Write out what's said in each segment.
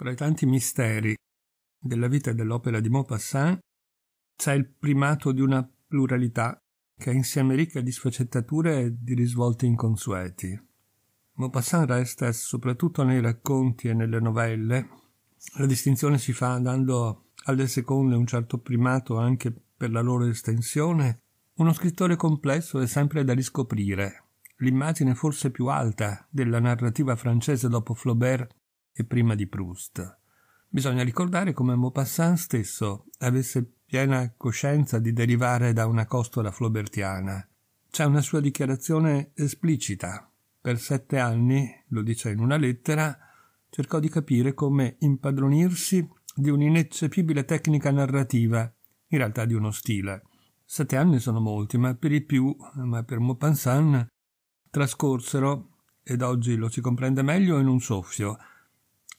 Tra i tanti misteri della vita e dell'opera di Maupassant c'è il primato di una pluralità che è insieme ricca di sfaccettature e di risvolti inconsueti. Maupassant resta, soprattutto nei racconti e nelle novelle, la distinzione si fa dando alle seconde un certo primato anche per la loro estensione, uno scrittore complesso e sempre da riscoprire. L'immagine forse più alta della narrativa francese dopo Flaubert e prima di Proust. Bisogna ricordare come Maupassant stesso avesse piena coscienza di derivare da una costola flobertiana. C'è una sua dichiarazione esplicita. Per sette anni, lo dice in una lettera, cercò di capire come impadronirsi di un'ineccepibile tecnica narrativa, in realtà di uno stile. Sette anni sono molti, ma per i più, ma per Maupassant, trascorsero, ed oggi lo si comprende meglio, in un soffio,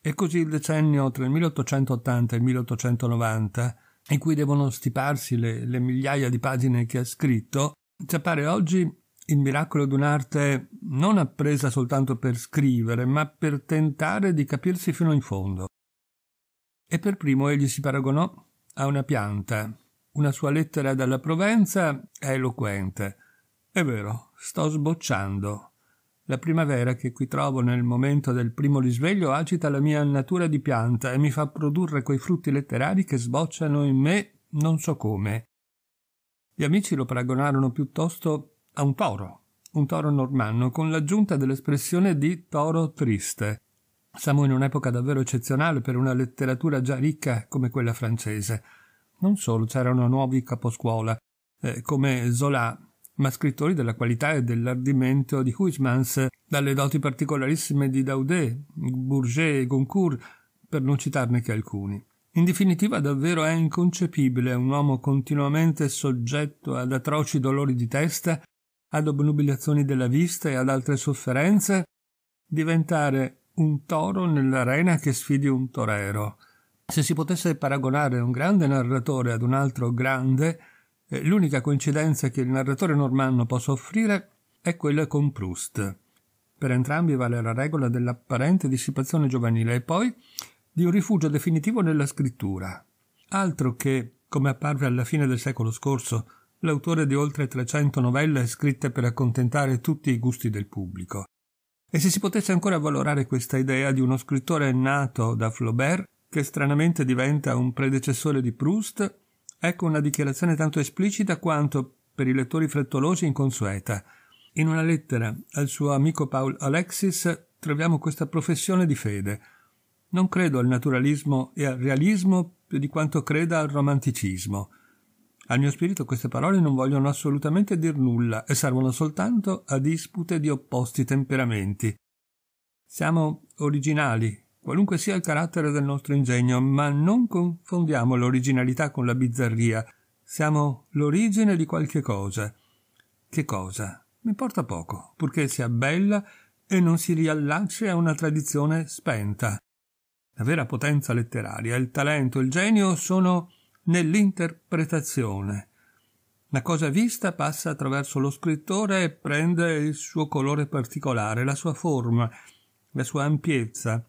e così il decennio tra il 1880 e il 1890, in cui devono stiparsi le, le migliaia di pagine che ha scritto, ci appare oggi il miracolo di un'arte non appresa soltanto per scrivere, ma per tentare di capirsi fino in fondo. E per primo egli si paragonò a una pianta. Una sua lettera dalla Provenza è eloquente. È vero, sto sbocciando, la primavera che qui trovo nel momento del primo risveglio agita la mia natura di pianta e mi fa produrre quei frutti letterari che sbocciano in me non so come. Gli amici lo paragonarono piuttosto a un toro, un toro normanno, con l'aggiunta dell'espressione di toro triste. Siamo in un'epoca davvero eccezionale per una letteratura già ricca come quella francese. Non solo c'erano nuovi caposcuola, eh, come Zola, ma scrittori della qualità e dell'ardimento di Huysmans, dalle doti particolarissime di Daudet, Bourget e Goncourt, per non citarne che alcuni. In definitiva, davvero è inconcepibile un uomo continuamente soggetto ad atroci dolori di testa, ad obnubilazioni della vista e ad altre sofferenze, diventare un toro nell'arena che sfidi un torero. Se si potesse paragonare un grande narratore ad un altro grande, eh, l'unica coincidenza che il narratore normanno possa offrire è quella con Proust. Per entrambi vale la regola dell'apparente dissipazione giovanile e poi di un rifugio definitivo nella scrittura. Altro che, come apparve alla fine del secolo scorso, l'autore di oltre 300 novelle scritte per accontentare tutti i gusti del pubblico. E se si potesse ancora valorare questa idea di uno scrittore nato da Flaubert, che stranamente diventa un predecessore di Proust, Ecco una dichiarazione tanto esplicita quanto, per i lettori frettolosi, inconsueta. In una lettera al suo amico Paul Alexis troviamo questa professione di fede. Non credo al naturalismo e al realismo più di quanto creda al romanticismo. Al mio spirito queste parole non vogliono assolutamente dir nulla e servono soltanto a dispute di opposti temperamenti. Siamo originali, qualunque sia il carattere del nostro ingegno, ma non confondiamo l'originalità con la bizzarria. Siamo l'origine di qualche cosa. Che cosa? Mi importa poco, purché sia bella e non si riallacci a una tradizione spenta. La vera potenza letteraria, il talento, il genio sono nell'interpretazione. La cosa vista passa attraverso lo scrittore e prende il suo colore particolare, la sua forma, la sua ampiezza,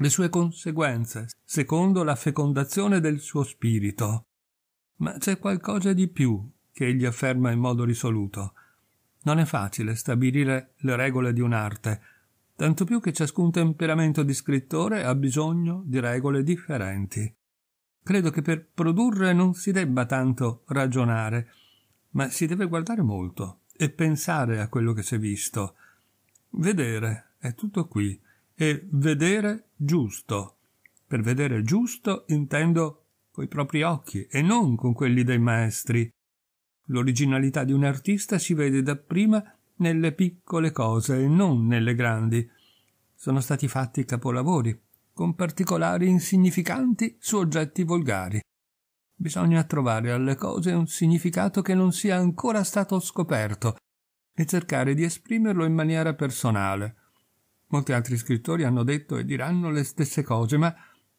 le sue conseguenze, secondo la fecondazione del suo spirito. Ma c'è qualcosa di più che egli afferma in modo risoluto. Non è facile stabilire le regole di un'arte, tanto più che ciascun temperamento di scrittore ha bisogno di regole differenti. Credo che per produrre non si debba tanto ragionare, ma si deve guardare molto e pensare a quello che si è visto. Vedere è tutto qui e vedere giusto. Per vedere giusto intendo coi propri occhi e non con quelli dei maestri. L'originalità di un artista si vede dapprima nelle piccole cose e non nelle grandi. Sono stati fatti capolavori, con particolari insignificanti su oggetti volgari. Bisogna trovare alle cose un significato che non sia ancora stato scoperto e cercare di esprimerlo in maniera personale, Molti altri scrittori hanno detto e diranno le stesse cose, ma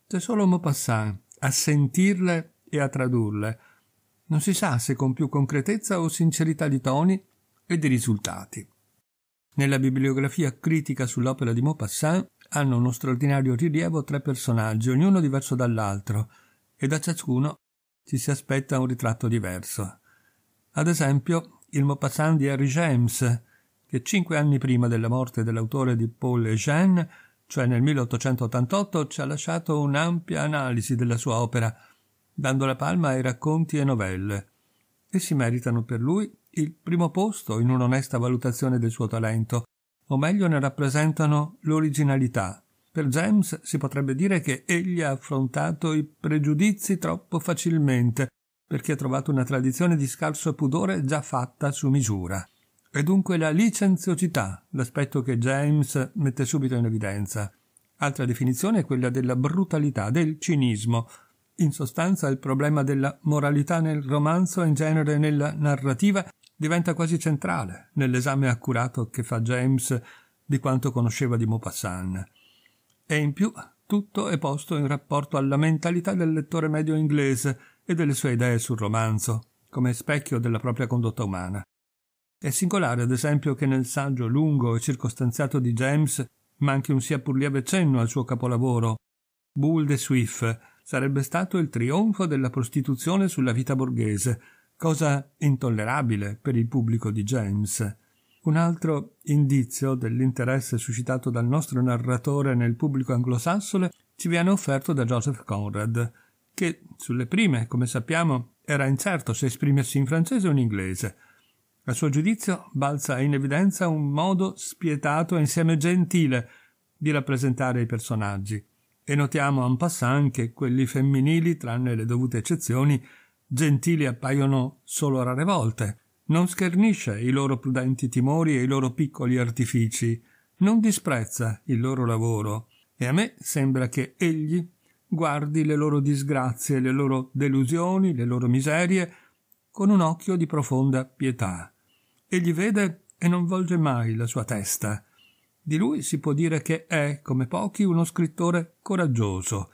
c'è solo Maupassant a sentirle e a tradurle. Non si sa se con più concretezza o sincerità di toni e di risultati. Nella bibliografia critica sull'opera di Maupassant hanno uno straordinario rilievo tre personaggi, ognuno diverso dall'altro, e da ciascuno ci si aspetta un ritratto diverso. Ad esempio, il Maupassant di Harry James che cinque anni prima della morte dell'autore di Paul Eugène, cioè nel 1888, ci ha lasciato un'ampia analisi della sua opera, dando la palma ai racconti e novelle, e si meritano per lui il primo posto in un'onesta valutazione del suo talento, o meglio ne rappresentano l'originalità. Per James si potrebbe dire che egli ha affrontato i pregiudizi troppo facilmente, perché ha trovato una tradizione di scarso pudore già fatta su misura. È dunque la licenziosità l'aspetto che James mette subito in evidenza. Altra definizione è quella della brutalità, del cinismo. In sostanza il problema della moralità nel romanzo e in genere nella narrativa diventa quasi centrale nell'esame accurato che fa James di quanto conosceva di Maupassant. E in più tutto è posto in rapporto alla mentalità del lettore medio inglese e delle sue idee sul romanzo, come specchio della propria condotta umana. È singolare, ad esempio, che nel saggio lungo e circostanziato di James manchi un sia pur lieve cenno al suo capolavoro. Bull de Swift sarebbe stato il trionfo della prostituzione sulla vita borghese, cosa intollerabile per il pubblico di James. Un altro indizio dell'interesse suscitato dal nostro narratore nel pubblico anglosassone ci viene offerto da Joseph Conrad, che sulle prime, come sappiamo, era incerto se esprimersi in francese o in inglese, a suo giudizio balza in evidenza un modo spietato e insieme gentile di rappresentare i personaggi. E notiamo en passant che quelli femminili, tranne le dovute eccezioni, gentili appaiono solo rare volte. Non schernisce i loro prudenti timori e i loro piccoli artifici, non disprezza il loro lavoro, e a me sembra che egli guardi le loro disgrazie, le loro delusioni, le loro miserie, con un occhio di profonda pietà. Egli vede e non volge mai la sua testa. Di lui si può dire che è, come pochi, uno scrittore coraggioso.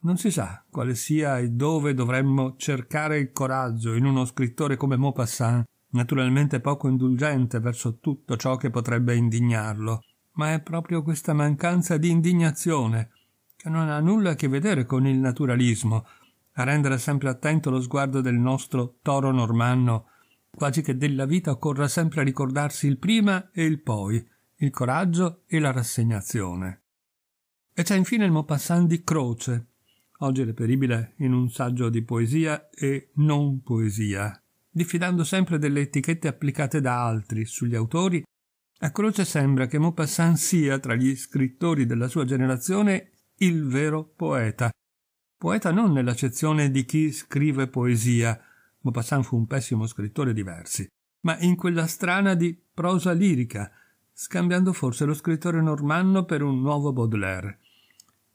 Non si sa quale sia e dove dovremmo cercare il coraggio in uno scrittore come Maupassant, naturalmente poco indulgente verso tutto ciò che potrebbe indignarlo, ma è proprio questa mancanza di indignazione, che non ha nulla a che vedere con il naturalismo, a rendere sempre attento lo sguardo del nostro toro normanno quasi che della vita occorra sempre ricordarsi il prima e il poi, il coraggio e la rassegnazione. E c'è infine il Maupassant di Croce, oggi reperibile in un saggio di poesia e non poesia, diffidando sempre delle etichette applicate da altri sugli autori. A Croce sembra che Maupassant sia, tra gli scrittori della sua generazione, il vero poeta. Poeta non nell'accezione di chi scrive poesia, Maupassant fu un pessimo scrittore di versi, ma in quella strana di prosa lirica, scambiando forse lo scrittore normanno per un nuovo Baudelaire.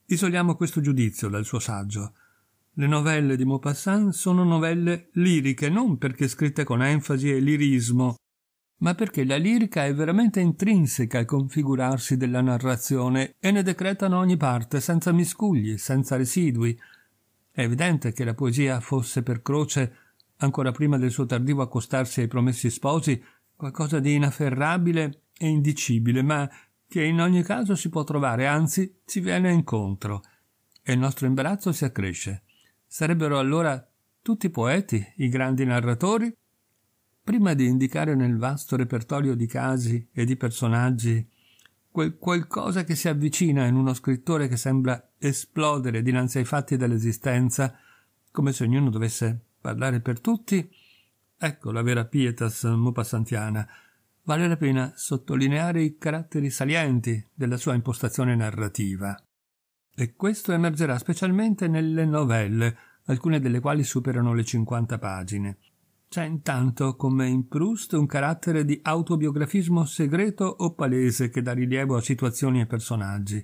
Isoliamo questo giudizio dal suo saggio. Le novelle di Maupassant sono novelle liriche, non perché scritte con enfasi e lirismo, ma perché la lirica è veramente intrinseca al configurarsi della narrazione e ne decretano ogni parte, senza miscugli, senza residui. È evidente che la poesia fosse per Croce ancora prima del suo tardivo accostarsi ai promessi sposi, qualcosa di inafferrabile e indicibile, ma che in ogni caso si può trovare, anzi ci viene incontro, e il nostro imbarazzo si accresce. Sarebbero allora tutti poeti, i grandi narratori? Prima di indicare nel vasto repertorio di casi e di personaggi quel qualcosa che si avvicina in uno scrittore che sembra esplodere dinanzi ai fatti dell'esistenza, come se ognuno dovesse parlare per tutti, ecco la vera pietas mupassantiana. Vale la pena sottolineare i caratteri salienti della sua impostazione narrativa. E questo emergerà specialmente nelle novelle, alcune delle quali superano le 50 pagine. C'è intanto, come in Proust, un carattere di autobiografismo segreto o palese che dà rilievo a situazioni e personaggi.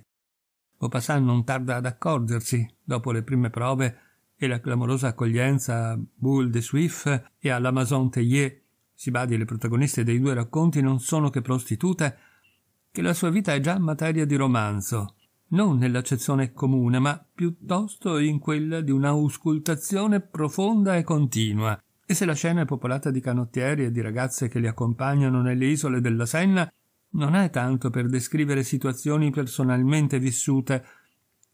Maupassant non tarda ad accorgersi, dopo le prime prove, e la clamorosa accoglienza a Bull de Swift e alla Maison Tellier, si badi le protagoniste dei due racconti non sono che prostitute, che la sua vita è già materia di romanzo, non nell'accezione comune, ma piuttosto in quella di un'auscultazione profonda e continua. E se la scena è popolata di canottieri e di ragazze che li accompagnano nelle isole della Senna, non è tanto per descrivere situazioni personalmente vissute,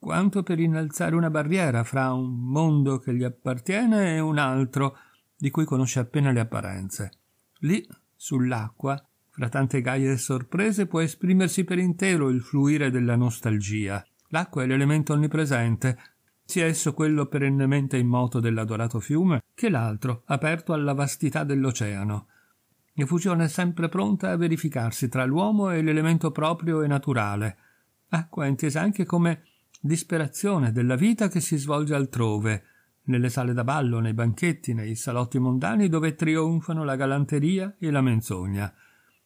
quanto per innalzare una barriera fra un mondo che gli appartiene e un altro di cui conosce appena le apparenze. Lì, sull'acqua, fra tante gaie sorprese può esprimersi per intero il fluire della nostalgia. L'acqua è l'elemento onnipresente, sia esso quello perennemente immoto dell'adorato fiume, che l'altro, aperto alla vastità dell'oceano. E fusione sempre pronta a verificarsi tra l'uomo e l'elemento proprio e naturale. Acqua è intesa anche come disperazione della vita che si svolge altrove, nelle sale da ballo, nei banchetti, nei salotti mondani dove trionfano la galanteria e la menzogna.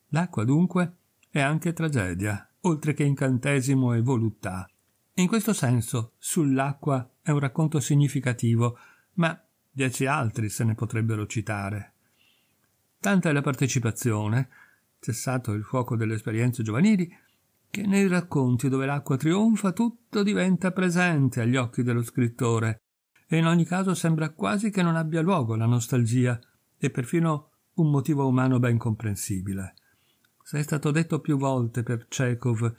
L'acqua dunque è anche tragedia, oltre che incantesimo e voluttà. In questo senso, sull'acqua è un racconto significativo, ma dieci altri se ne potrebbero citare. Tanta è la partecipazione, cessato il fuoco delle esperienze giovanili, che nei racconti dove l'acqua trionfa tutto diventa presente agli occhi dello scrittore e in ogni caso sembra quasi che non abbia luogo la nostalgia e perfino un motivo umano ben comprensibile. Se è stato detto più volte per Chekhov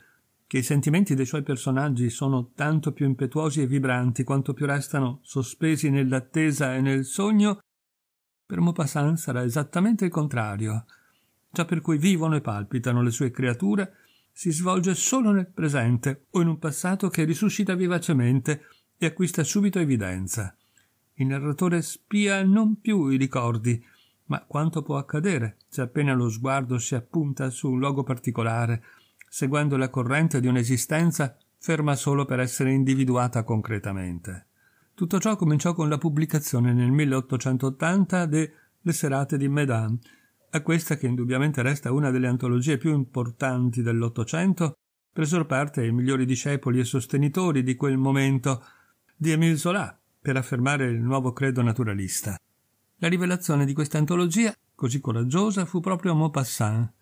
che i sentimenti dei suoi personaggi sono tanto più impetuosi e vibranti quanto più restano sospesi nell'attesa e nel sogno, per Maupassant sarà esattamente il contrario, ciò per cui vivono e palpitano le sue creature si svolge solo nel presente o in un passato che risuscita vivacemente e acquista subito evidenza. Il narratore spia non più i ricordi, ma quanto può accadere se appena lo sguardo si appunta su un luogo particolare, seguendo la corrente di un'esistenza ferma solo per essere individuata concretamente. Tutto ciò cominciò con la pubblicazione nel 1880 de Le serate di Mesdames, a questa, che indubbiamente resta una delle antologie più importanti dell'Ottocento, presero parte i migliori discepoli e sostenitori di quel momento di Emile Zola per affermare il nuovo credo naturalista. La rivelazione di questa antologia, così coraggiosa, fu proprio Maupassant.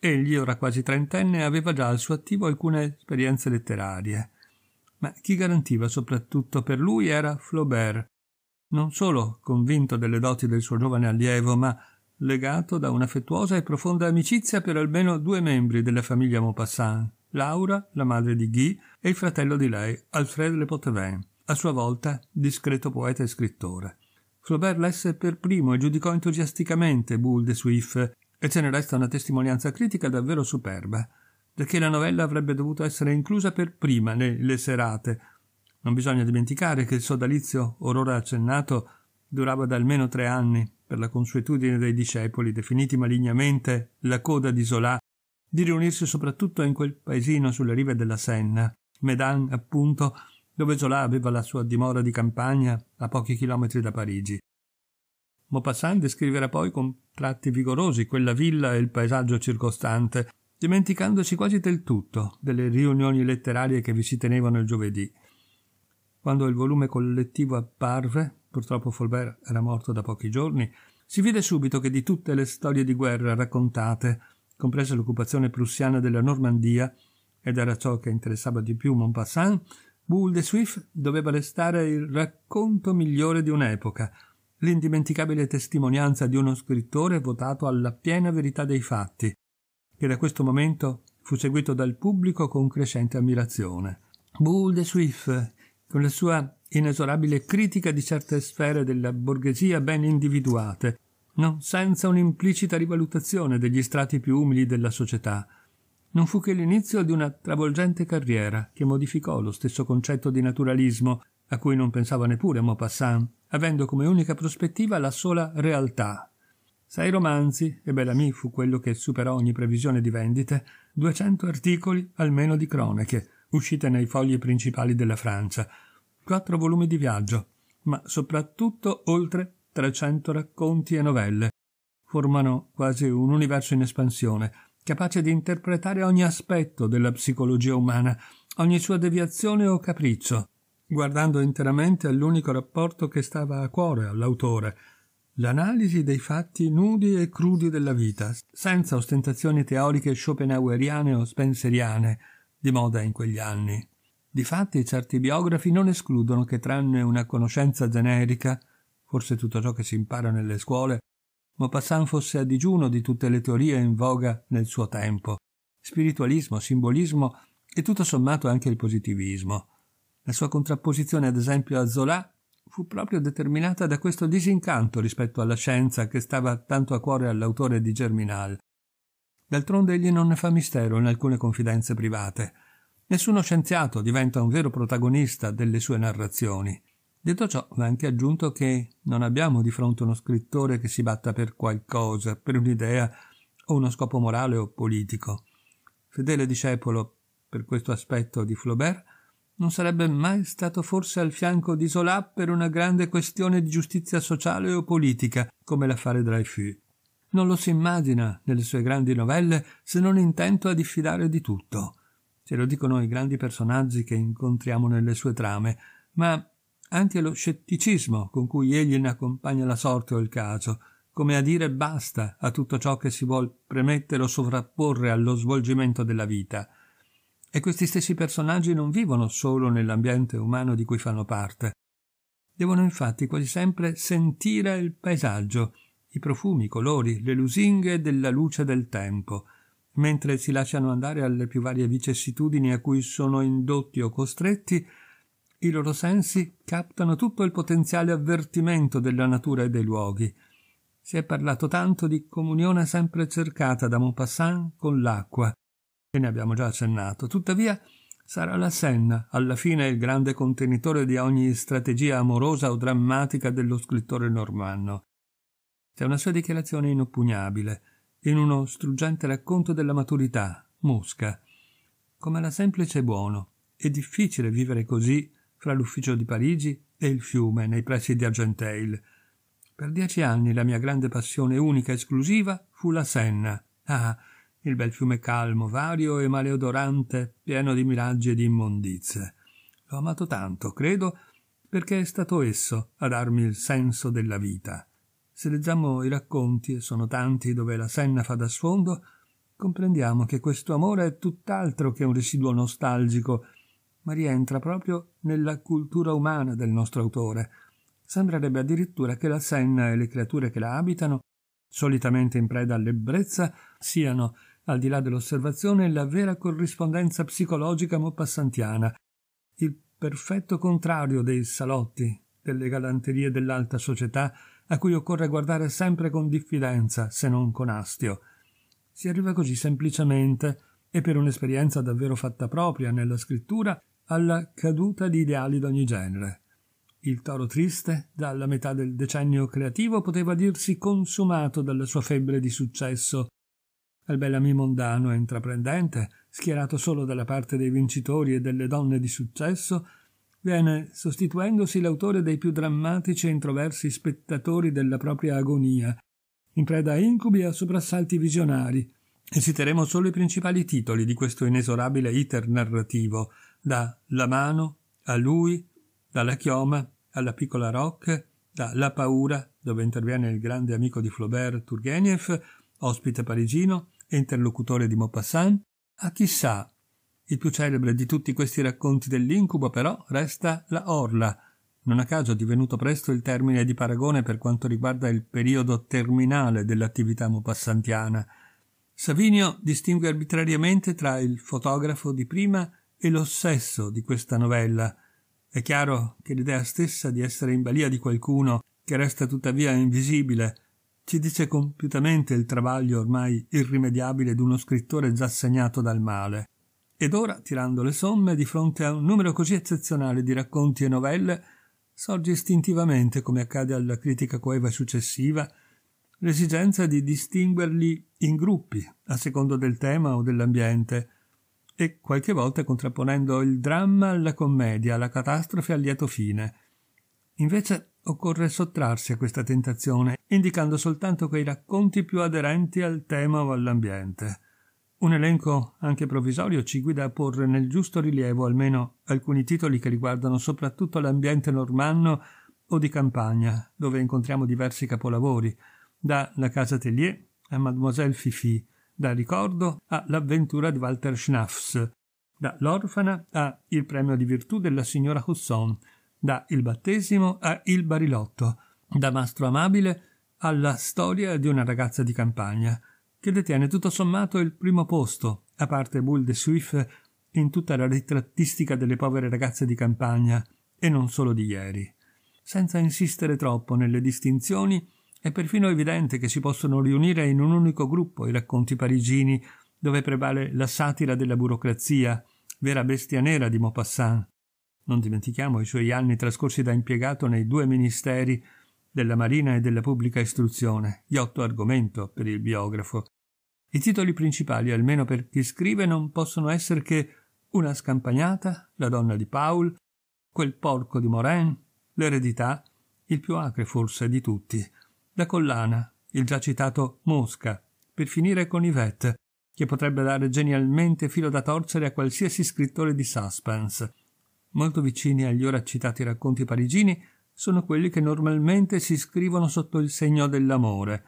Egli, ora quasi trentenne, aveva già al suo attivo alcune esperienze letterarie. Ma chi garantiva soprattutto per lui era Flaubert, non solo convinto delle doti del suo giovane allievo, ma legato da un'affettuosa e profonda amicizia per almeno due membri della famiglia Maupassant, Laura, la madre di Guy, e il fratello di lei, Alfred Le Potevin, a sua volta discreto poeta e scrittore. Flaubert lesse per primo e giudicò entusiasticamente Bull de Swift, e ce ne resta una testimonianza critica davvero superba, perché la novella avrebbe dovuto essere inclusa per prima nelle serate. Non bisogna dimenticare che il sodalizio orora accennato durava da almeno tre anni per la consuetudine dei discepoli, definiti malignamente la coda di Solà, di riunirsi soprattutto in quel paesino sulle rive della Senna, Medan appunto, dove Zola aveva la sua dimora di campagna a pochi chilometri da Parigi. Maupassant descriverà poi con tratti vigorosi quella villa e il paesaggio circostante, dimenticandosi quasi del tutto delle riunioni letterarie che vi si tenevano il giovedì. Quando il volume collettivo apparve, purtroppo Folbert era morto da pochi giorni, si vide subito che di tutte le storie di guerra raccontate, compresa l'occupazione prussiana della Normandia, ed era ciò che interessava di più Montpassant, Boule de Swift doveva restare il racconto migliore di un'epoca, l'indimenticabile testimonianza di uno scrittore votato alla piena verità dei fatti, che da questo momento fu seguito dal pubblico con crescente ammirazione. Boule de Swift, con la sua inesorabile critica di certe sfere della borghesia ben individuate, non senza un'implicita rivalutazione degli strati più umili della società. Non fu che l'inizio di una travolgente carriera che modificò lo stesso concetto di naturalismo a cui non pensava neppure Maupassant, avendo come unica prospettiva la sola realtà. Sei romanzi, e Bellamy fu quello che superò ogni previsione di vendite, 200 articoli almeno di cronache, uscite nei fogli principali della Francia, quattro volumi di viaggio, ma soprattutto oltre 300 racconti e novelle. Formano quasi un universo in espansione, capace di interpretare ogni aspetto della psicologia umana, ogni sua deviazione o capriccio, guardando interamente all'unico rapporto che stava a cuore all'autore, l'analisi dei fatti nudi e crudi della vita, senza ostentazioni teoriche schopenhaueriane o spenseriane, di moda in quegli anni. Difatti certi biografi non escludono che tranne una conoscenza generica, forse tutto ciò che si impara nelle scuole, Maupassant fosse a digiuno di tutte le teorie in voga nel suo tempo, spiritualismo, simbolismo e tutto sommato anche il positivismo. La sua contrapposizione ad esempio a Zola fu proprio determinata da questo disincanto rispetto alla scienza che stava tanto a cuore all'autore di Germinal. D'altronde egli non ne fa mistero in alcune confidenze private. Nessuno scienziato diventa un vero protagonista delle sue narrazioni. Detto ciò, va anche aggiunto che non abbiamo di fronte uno scrittore che si batta per qualcosa, per un'idea o uno scopo morale o politico. Fedele discepolo per questo aspetto di Flaubert, non sarebbe mai stato forse al fianco di Zola per una grande questione di giustizia sociale o politica, come l'affare Dreyfus. Non lo si immagina nelle sue grandi novelle se non intento a diffidare di tutto ce lo dicono i grandi personaggi che incontriamo nelle sue trame, ma anche lo scetticismo con cui egli ne accompagna la sorte o il caso, come a dire basta a tutto ciò che si vuol premettere o sovrapporre allo svolgimento della vita. E questi stessi personaggi non vivono solo nell'ambiente umano di cui fanno parte. Devono infatti quasi sempre sentire il paesaggio, i profumi, i colori, le lusinghe della luce del tempo, mentre si lasciano andare alle più varie vicissitudini a cui sono indotti o costretti, i loro sensi captano tutto il potenziale avvertimento della natura e dei luoghi. Si è parlato tanto di comunione sempre cercata da Maupassant con l'acqua, e ne abbiamo già accennato. Tuttavia, sarà la Senna, alla fine il grande contenitore di ogni strategia amorosa o drammatica dello scrittore normanno. C'è una sua dichiarazione inoppugnabile in uno struggente racconto della maturità, Mosca. Come la semplice e buono, è difficile vivere così fra l'ufficio di Parigi e il fiume nei pressi di Argenteil. Per dieci anni la mia grande passione unica e esclusiva fu la Senna. Ah, il bel fiume calmo, vario e maleodorante, pieno di miraggi e di immondizie. L'ho amato tanto, credo, perché è stato esso a darmi il senso della vita. Se leggiamo i racconti, e sono tanti, dove la Senna fa da sfondo, comprendiamo che questo amore è tutt'altro che un residuo nostalgico, ma rientra proprio nella cultura umana del nostro autore. Sembrerebbe addirittura che la Senna e le creature che la abitano, solitamente in preda all'ebbrezza, siano, al di là dell'osservazione, la vera corrispondenza psicologica mopassantiana, il perfetto contrario dei salotti, delle galanterie dell'alta società a cui occorre guardare sempre con diffidenza, se non con astio. Si arriva così semplicemente, e per un'esperienza davvero fatta propria nella scrittura, alla caduta di ideali d'ogni genere. Il toro triste, dalla metà del decennio creativo, poteva dirsi consumato dalla sua febbre di successo. Al Bellamy mondano e intraprendente, schierato solo dalla parte dei vincitori e delle donne di successo, Viene sostituendosi l'autore dei più drammatici e introversi spettatori della propria agonia, in preda a incubi e a soprassalti visionari. E citeremo solo i principali titoli di questo inesorabile iter narrativo, da La mano a lui, dalla chioma alla piccola rock, da La paura, dove interviene il grande amico di Flaubert Turgenev, ospite parigino e interlocutore di Maupassant, a chissà il più celebre di tutti questi racconti dell'incubo, però, resta la Orla, non a caso è divenuto presto il termine di paragone per quanto riguarda il periodo terminale dell'attività mopassantiana. Savinio distingue arbitrariamente tra il fotografo di prima e l'ossesso di questa novella. È chiaro che l'idea stessa di essere in balia di qualcuno, che resta tuttavia invisibile, ci dice compiutamente il travaglio ormai irrimediabile di uno scrittore già segnato dal male. Ed ora, tirando le somme, di fronte a un numero così eccezionale di racconti e novelle, sorge istintivamente, come accade alla critica coeva successiva, l'esigenza di distinguerli in gruppi, a secondo del tema o dell'ambiente, e qualche volta contrapponendo il dramma alla commedia, la catastrofe al lieto fine. Invece occorre sottrarsi a questa tentazione, indicando soltanto quei racconti più aderenti al tema o all'ambiente. Un elenco anche provvisorio ci guida a porre nel giusto rilievo almeno alcuni titoli che riguardano soprattutto l'ambiente normanno o di campagna, dove incontriamo diversi capolavori, da La casa Tellier a Mademoiselle Fifi, da Ricordo a L'avventura di Walter Schnaffs, da L'orfana a Il premio di virtù della signora Husson, da Il battesimo a Il barilotto, da Mastro amabile alla storia di una ragazza di campagna, che detiene tutto sommato il primo posto, a parte Bull de Swift, in tutta la ritrattistica delle povere ragazze di campagna, e non solo di ieri. Senza insistere troppo nelle distinzioni, è perfino evidente che si possono riunire in un unico gruppo i racconti parigini, dove prevale la satira della burocrazia, vera bestia nera di Maupassant. Non dimentichiamo i suoi anni trascorsi da impiegato nei due ministeri della Marina e della Pubblica Istruzione, Iotto Argomento per il biografo. I titoli principali, almeno per chi scrive, non possono essere che Una scampagnata, La donna di Paul, Quel porco di Morin, L'eredità, il più acre forse di tutti, La collana, il già citato Mosca, per finire con Yvette, che potrebbe dare genialmente filo da torcere a qualsiasi scrittore di suspense. Molto vicini agli ora citati racconti parigini, sono quelli che normalmente si scrivono sotto il segno dell'amore.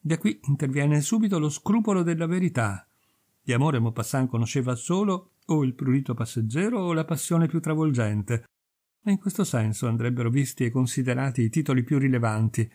Da qui interviene subito lo scrupolo della verità. Di amore Maupassant conosceva solo o il prurito passeggero o la passione più travolgente. E in questo senso andrebbero visti e considerati i titoli più rilevanti,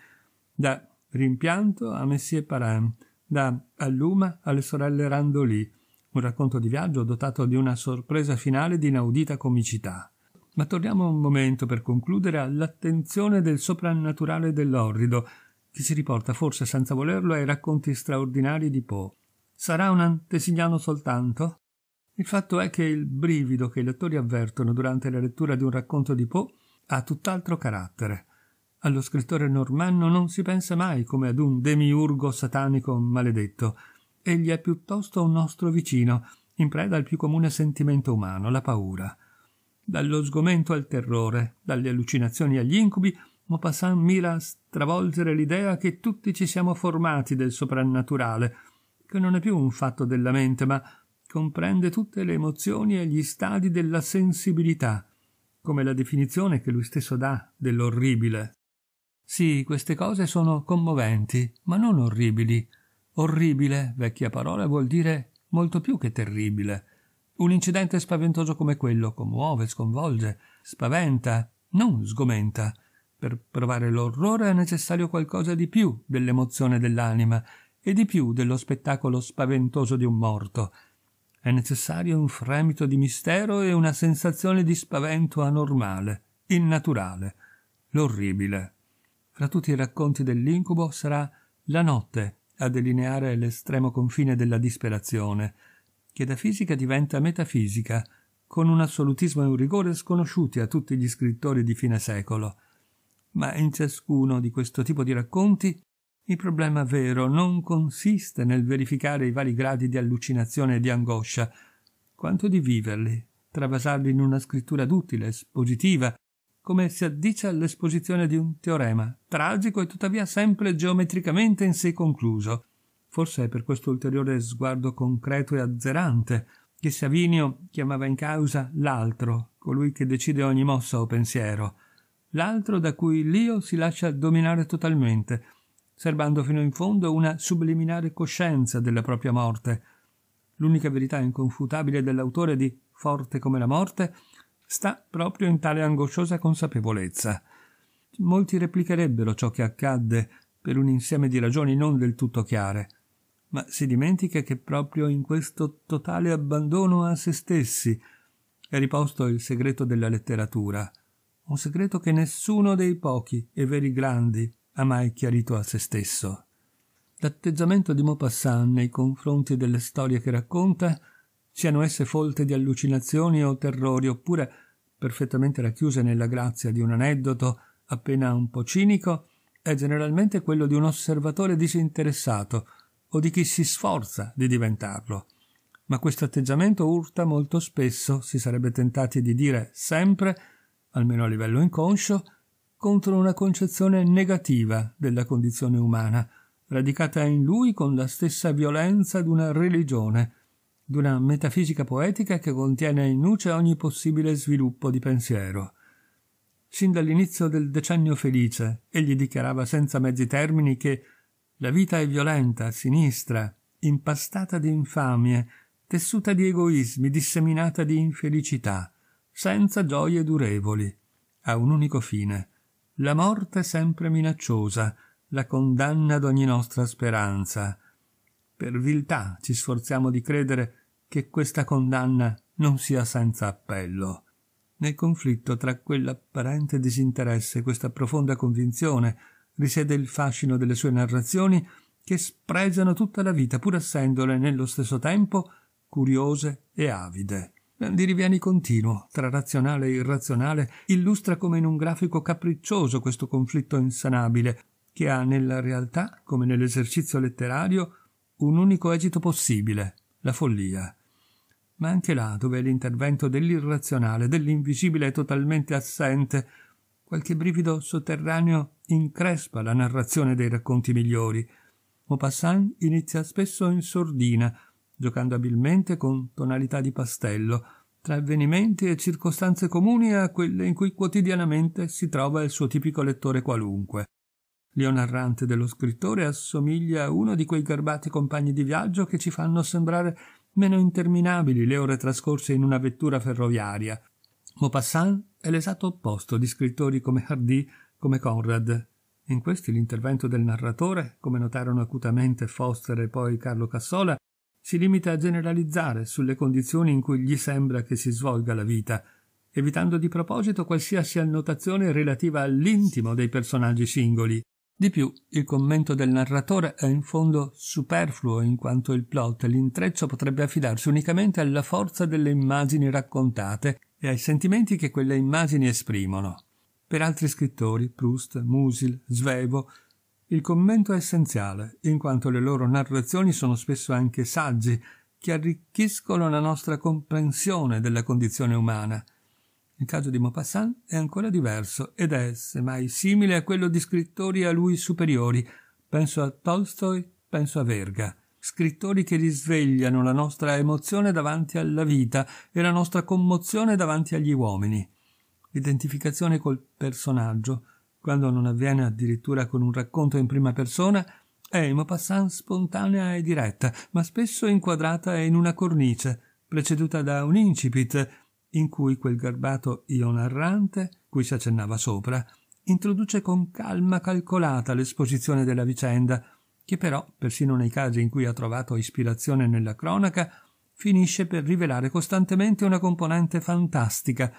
da Rimpianto a Messie Parent, da Alluma alle sorelle Randolì, un racconto di viaggio dotato di una sorpresa finale di inaudita comicità. Ma torniamo un momento per concludere all'attenzione del soprannaturale dell'orrido, che si riporta forse senza volerlo ai racconti straordinari di Poe. Sarà un antesignano soltanto? Il fatto è che il brivido che i lettori avvertono durante la lettura di un racconto di Poe ha tutt'altro carattere. Allo scrittore normanno non si pensa mai come ad un demiurgo satanico maledetto. Egli è piuttosto un nostro vicino, in preda al più comune sentimento umano, la paura dallo sgomento al terrore, dalle allucinazioni agli incubi, Maupassant mira a stravolgere l'idea che tutti ci siamo formati del soprannaturale, che non è più un fatto della mente, ma comprende tutte le emozioni e gli stadi della sensibilità, come la definizione che lui stesso dà dell'orribile. Sì, queste cose sono commoventi, ma non orribili. Orribile, vecchia parola, vuol dire molto più che terribile. Un incidente spaventoso come quello commuove, sconvolge, spaventa, non sgomenta. Per provare l'orrore è necessario qualcosa di più dell'emozione dell'anima e di più dello spettacolo spaventoso di un morto. È necessario un fremito di mistero e una sensazione di spavento anormale, innaturale, l'orribile. Fra tutti i racconti dell'incubo sarà la notte a delineare l'estremo confine della disperazione che da fisica diventa metafisica, con un assolutismo e un rigore sconosciuti a tutti gli scrittori di fine secolo. Ma in ciascuno di questo tipo di racconti il problema vero non consiste nel verificare i vari gradi di allucinazione e di angoscia, quanto di viverli, travasarli in una scrittura d'utile, espositiva, come si addice all'esposizione di un teorema, tragico e tuttavia sempre geometricamente in sé concluso. Forse è per questo ulteriore sguardo concreto e azzerante che Savinio chiamava in causa l'altro, colui che decide ogni mossa o pensiero, l'altro da cui l'io si lascia dominare totalmente, serbando fino in fondo una subliminare coscienza della propria morte. L'unica verità inconfutabile dell'autore di Forte come la morte sta proprio in tale angosciosa consapevolezza. Molti replicherebbero ciò che accadde per un insieme di ragioni non del tutto chiare, ma si dimentica che proprio in questo totale abbandono a se stessi è riposto il segreto della letteratura, un segreto che nessuno dei pochi e veri grandi ha mai chiarito a se stesso. L'atteggiamento di Maupassant nei confronti delle storie che racconta, siano esse folte di allucinazioni o terrori, oppure perfettamente racchiuse nella grazia di un aneddoto appena un po' cinico, è generalmente quello di un osservatore disinteressato, o di chi si sforza di diventarlo. Ma questo atteggiamento urta molto spesso, si sarebbe tentati di dire sempre, almeno a livello inconscio, contro una concezione negativa della condizione umana, radicata in lui con la stessa violenza di una religione, di una metafisica poetica che contiene in nuce ogni possibile sviluppo di pensiero. Sin dall'inizio del decennio felice, egli dichiarava senza mezzi termini che la vita è violenta, sinistra, impastata di infamie, tessuta di egoismi, disseminata di infelicità, senza gioie durevoli. Ha un unico fine. La morte sempre minacciosa, la condanna d'ogni nostra speranza. Per viltà ci sforziamo di credere che questa condanna non sia senza appello. Nel conflitto tra quell'apparente disinteresse e questa profonda convinzione risiede il fascino delle sue narrazioni che spregiano tutta la vita pur essendole nello stesso tempo curiose e avide. Di Dirivieni continuo, tra razionale e irrazionale, illustra come in un grafico capriccioso questo conflitto insanabile, che ha nella realtà, come nell'esercizio letterario, un unico esito possibile, la follia. Ma anche là dove l'intervento dell'irrazionale, dell'invisibile è totalmente assente, Qualche brivido sotterraneo increspa la narrazione dei racconti migliori. Maupassant inizia spesso in sordina, giocando abilmente con tonalità di pastello, tra avvenimenti e circostanze comuni a quelle in cui quotidianamente si trova il suo tipico lettore qualunque. L'io narrante dello scrittore assomiglia a uno di quei garbati compagni di viaggio che ci fanno sembrare meno interminabili le ore trascorse in una vettura ferroviaria. Maupassant è l'esatto opposto di scrittori come Hardy, come Conrad. In questi l'intervento del narratore, come notarono acutamente Foster e poi Carlo Cassola, si limita a generalizzare sulle condizioni in cui gli sembra che si svolga la vita, evitando di proposito qualsiasi annotazione relativa all'intimo dei personaggi singoli. Di più, il commento del narratore è in fondo superfluo in quanto il plot e l'intreccio potrebbe affidarsi unicamente alla forza delle immagini raccontate e ai sentimenti che quelle immagini esprimono. Per altri scrittori, Proust, Musil, Svevo, il commento è essenziale, in quanto le loro narrazioni sono spesso anche saggi che arricchiscono la nostra comprensione della condizione umana. Il caso di Maupassant è ancora diverso ed è semmai simile a quello di scrittori a lui superiori. Penso a Tolstoi, penso a Verga scrittori che risvegliano la nostra emozione davanti alla vita e la nostra commozione davanti agli uomini. L'identificazione col personaggio, quando non avviene addirittura con un racconto in prima persona, è in passant spontanea e diretta, ma spesso inquadrata in una cornice, preceduta da un incipit, in cui quel garbato io narrante, cui si accennava sopra, introduce con calma calcolata l'esposizione della vicenda, che però, persino nei casi in cui ha trovato ispirazione nella cronaca, finisce per rivelare costantemente una componente fantastica,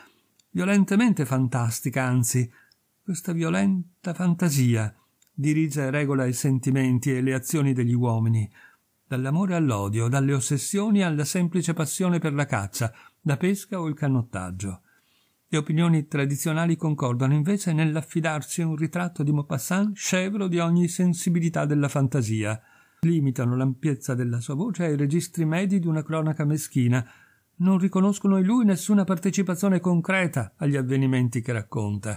violentemente fantastica, anzi, questa violenta fantasia dirige e regola i sentimenti e le azioni degli uomini, dall'amore all'odio, dalle ossessioni alla semplice passione per la caccia, la pesca o il canottaggio. Le opinioni tradizionali concordano invece nell'affidarsi a un ritratto di Maupassant scevro di ogni sensibilità della fantasia. Limitano l'ampiezza della sua voce ai registri medi di una cronaca meschina. Non riconoscono in lui nessuna partecipazione concreta agli avvenimenti che racconta.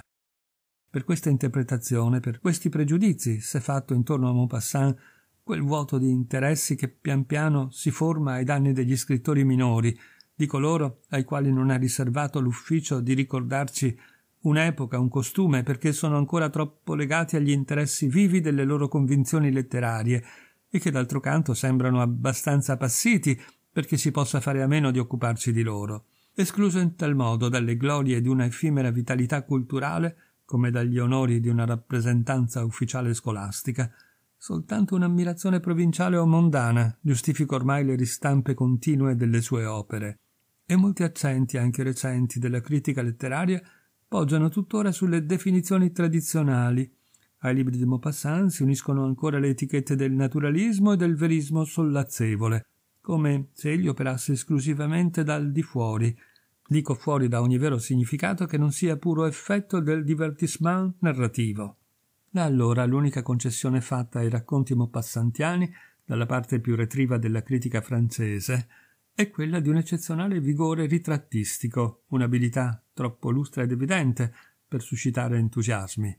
Per questa interpretazione, per questi pregiudizi, se fatto intorno a Maupassant, quel vuoto di interessi che pian piano si forma ai danni degli scrittori minori, di coloro ai quali non è riservato l'ufficio di ricordarci un'epoca, un costume, perché sono ancora troppo legati agli interessi vivi delle loro convinzioni letterarie e che d'altro canto sembrano abbastanza passiti perché si possa fare a meno di occuparci di loro. Escluso in tal modo dalle glorie di una effimera vitalità culturale, come dagli onori di una rappresentanza ufficiale scolastica, soltanto un'ammirazione provinciale o mondana giustifica ormai le ristampe continue delle sue opere e molti accenti anche recenti della critica letteraria poggiano tuttora sulle definizioni tradizionali. Ai libri di Maupassant si uniscono ancora le etichette del naturalismo e del verismo sollazzevole, come se egli operasse esclusivamente dal di fuori, dico fuori da ogni vero significato che non sia puro effetto del divertissement narrativo. Da allora l'unica concessione fatta ai racconti maupassantiani dalla parte più retriva della critica francese è quella di un eccezionale vigore ritrattistico, un'abilità troppo lustra ed evidente per suscitare entusiasmi.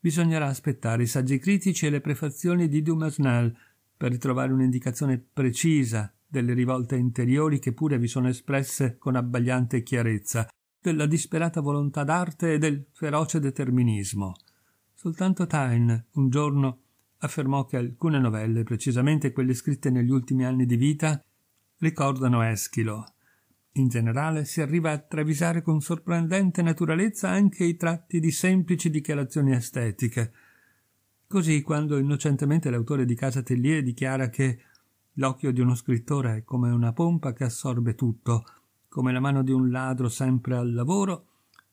Bisognerà aspettare i saggi critici e le prefazioni di Dumasnel per ritrovare un'indicazione precisa delle rivolte interiori che pure vi sono espresse con abbagliante chiarezza, della disperata volontà d'arte e del feroce determinismo. Soltanto Tyne, un giorno, affermò che alcune novelle, precisamente quelle scritte negli ultimi anni di vita, ricordano Eschilo. In generale si arriva a travisare con sorprendente naturalezza anche i tratti di semplici dichiarazioni estetiche. Così, quando innocentemente l'autore di Casa Tellier dichiara che l'occhio di uno scrittore è come una pompa che assorbe tutto, come la mano di un ladro sempre al lavoro,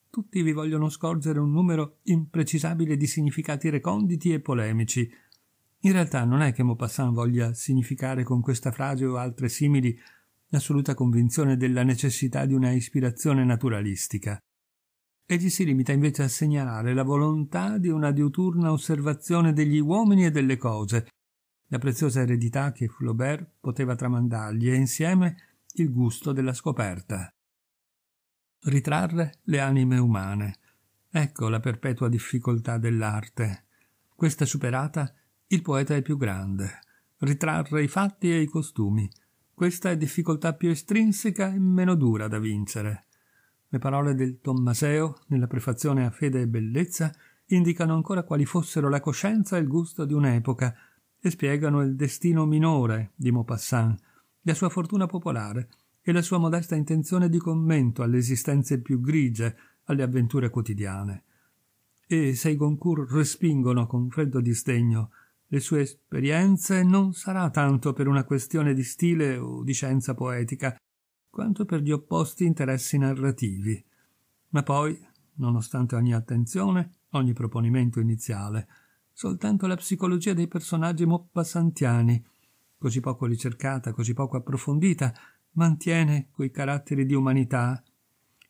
tutti vi vogliono scorgere un numero imprecisabile di significati reconditi e polemici, in realtà non è che Maupassant voglia significare con questa frase o altre simili l'assoluta convinzione della necessità di una ispirazione naturalistica. Egli si limita invece a segnalare la volontà di una diuturna osservazione degli uomini e delle cose, la preziosa eredità che Flaubert poteva tramandargli e insieme il gusto della scoperta. Ritrarre le anime umane. Ecco la perpetua difficoltà dell'arte. Questa superata il poeta è più grande. Ritrarre i fatti e i costumi. Questa è difficoltà più estrinseca e meno dura da vincere. Le parole del Tommaseo, nella prefazione a Fede e Bellezza, indicano ancora quali fossero la coscienza e il gusto di un'epoca e spiegano il destino minore di Maupassant, la sua fortuna popolare e la sua modesta intenzione di commento alle esistenze più grigie, alle avventure quotidiane. E se i Goncourt respingono con freddo disdegno le sue esperienze non sarà tanto per una questione di stile o di scienza poetica, quanto per gli opposti interessi narrativi. Ma poi, nonostante ogni attenzione, ogni proponimento iniziale, soltanto la psicologia dei personaggi moppasantiani, così poco ricercata, così poco approfondita, mantiene quei caratteri di umanità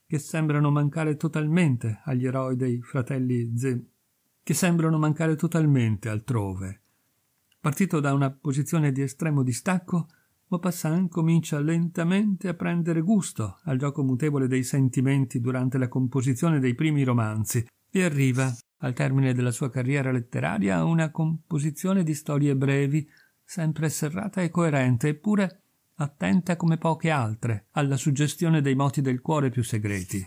che sembrano mancare totalmente agli eroi dei fratelli Z, che sembrano mancare totalmente altrove. Partito da una posizione di estremo distacco, Maupassant comincia lentamente a prendere gusto al gioco mutevole dei sentimenti durante la composizione dei primi romanzi e arriva, al termine della sua carriera letteraria, a una composizione di storie brevi, sempre serrata e coerente, eppure attenta come poche altre alla suggestione dei moti del cuore più segreti.